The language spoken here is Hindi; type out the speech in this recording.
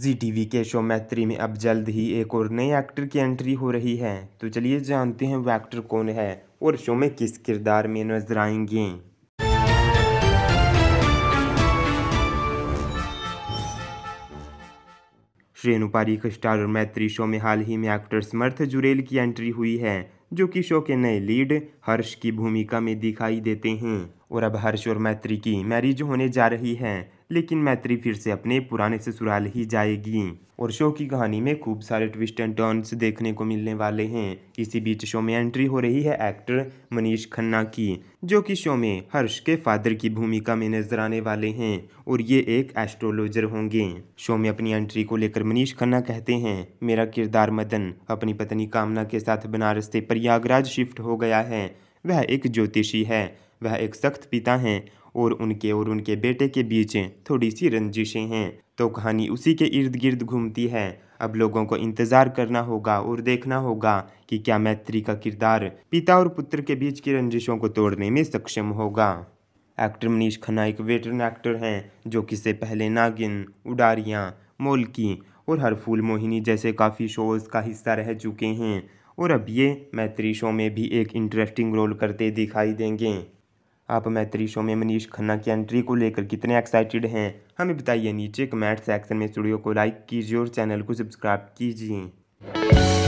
जी वी के शो मैत्री में अब जल्द ही एक और नए एक्टर की एंट्री हो रही है तो चलिए जानते हैं वो एक्टर कौन है और शो में किस किरदार में नजर आएंगे श्रेणु पारीख स्टार और मैत्री शो में हाल ही में एक्टर समर्थ जुरेल की एंट्री हुई है जो कि शो के नए लीड हर्ष की भूमिका में दिखाई देते हैं और अब हर्ष और मैत्री की मैरिज होने जा रही है लेकिन मैत्री फिर से अपने पुराने ससुराल ही जाएगी और शो की कहानी में खूब सारे ट्विस्ट एंड टर्न्स देखने को मिलने वाले हैं इसी बीच शो में एंट्री हो रही है एक्टर मनीष खन्ना की जो कि शो में हर्ष के फादर की भूमिका में नजर आने वाले हैं और ये एक एस्ट्रोलॉजर होंगे शो में अपनी एंट्री को लेकर मनीष खन्ना कहते हैं मेरा किरदार मदन अपनी पत्नी कामना के साथ बनारस से प्रयागराज शिफ्ट हो गया है वह एक ज्योतिषी है वह एक सख्त पिता हैं और उनके और उनके बेटे के बीच थोड़ी सी रंजिशें हैं तो कहानी उसी के इर्द गिर्द घूमती है अब लोगों को इंतज़ार करना होगा और देखना होगा कि क्या मैत्री का किरदार पिता और पुत्र के बीच की रंजिशों को तोड़ने में सक्षम होगा एक्टर मनीष खन्ना एक वेटरन एक्टर हैं जो किसे पहले नागिन उडारियाँ मोलकी और हर फूल मोहिनी जैसे काफ़ी शोज़ का हिस्सा रह चुके हैं और अब ये मैत्री शो में भी एक इंटरेस्टिंग रोल करते दिखाई देंगे आप मैत्री शो में मनीष खन्ना की एंट्री को लेकर कितने एक्साइटेड हैं हमें बताइए नीचे कमेंट सेक्शन में स्टूडियो को लाइक कीजिए और चैनल को सब्सक्राइब कीजिए